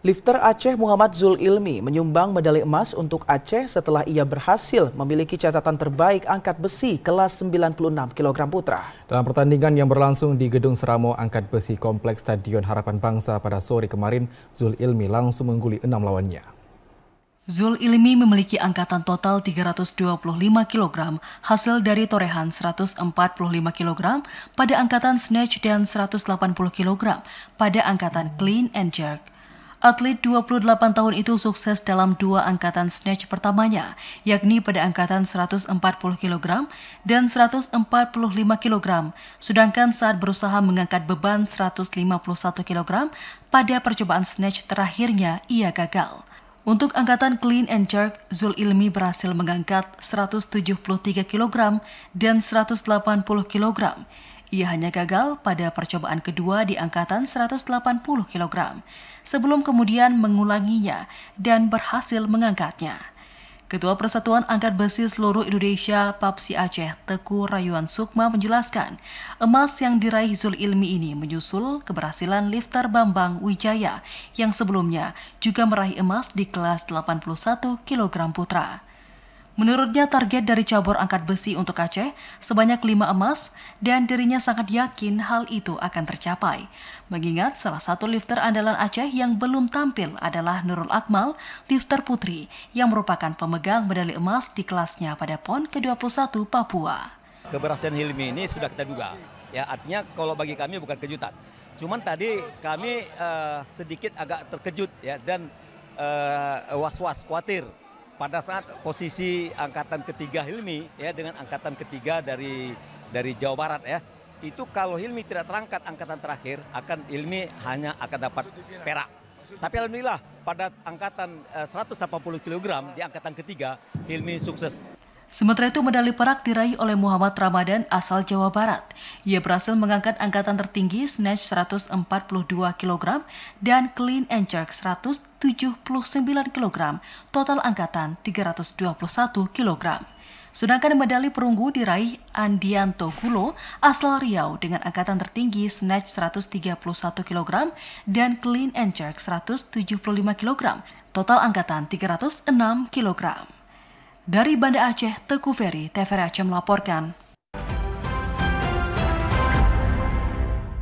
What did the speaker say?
Lifter Aceh Muhammad Zul Ilmi menyumbang medali emas untuk Aceh setelah ia berhasil memiliki catatan terbaik angkat besi kelas 96 kg putra. Dalam pertandingan yang berlangsung di Gedung Seramo Angkat Besi Kompleks Stadion Harapan Bangsa pada sore kemarin, Zul Ilmi langsung mengguli enam lawannya. Zul Ilmi memiliki angkatan total 325 kg, hasil dari torehan 145 kg pada angkatan snatch dan 180 kg pada angkatan clean and jerk. Atlet 28 tahun itu sukses dalam dua angkatan snatch pertamanya, yakni pada angkatan 140 kg dan 145 kg, sedangkan saat berusaha mengangkat beban 151 kg, pada percobaan snatch terakhirnya ia gagal. Untuk angkatan clean and jerk, Zul Ilmi berhasil mengangkat 173 kg dan 180 kg. Ia hanya gagal pada percobaan kedua di angkatan 180 kg sebelum kemudian mengulanginya dan berhasil mengangkatnya. Ketua Persatuan Angkat Besi Seluruh Indonesia Papsi Aceh Teku Rayuan Sukma menjelaskan, emas yang diraih Zul Ilmi ini menyusul keberhasilan lifter Bambang Wijaya yang sebelumnya juga meraih emas di kelas 81 kg putra. Menurutnya target dari cabur angkat besi untuk Aceh sebanyak 5 emas dan dirinya sangat yakin hal itu akan tercapai. Mengingat salah satu lifter andalan Aceh yang belum tampil adalah Nurul Akmal, lifter putri yang merupakan pemegang medali emas di kelasnya pada PON ke-21 Papua. Keberhasilan Hilmi ini sudah kita duga. Ya, artinya kalau bagi kami bukan kejutan. Cuman tadi kami uh, sedikit agak terkejut ya dan uh, eh, was -was, khawatir pada saat posisi angkatan ketiga Hilmi ya dengan angkatan ketiga dari dari Jawa Barat ya itu kalau Hilmi tidak terangkat angkatan terakhir akan Hilmi hanya akan dapat perak. Tapi alhamdulillah pada angkatan 180 eh, kg di angkatan ketiga Hilmi sukses. Sementara itu medali perak diraih oleh Muhammad Ramadan asal Jawa Barat. Ia berhasil mengangkat angkatan tertinggi snatch 142 kg dan clean and jerk 179 kg, total angkatan 321 kg. Sedangkan medali perunggu diraih Andianto Gulo asal Riau dengan angkatan tertinggi snatch 131 kg dan clean and jerk 175 kg, total angkatan 306 kg. Dari Banda Aceh, Teku Ferry, Aceh melaporkan.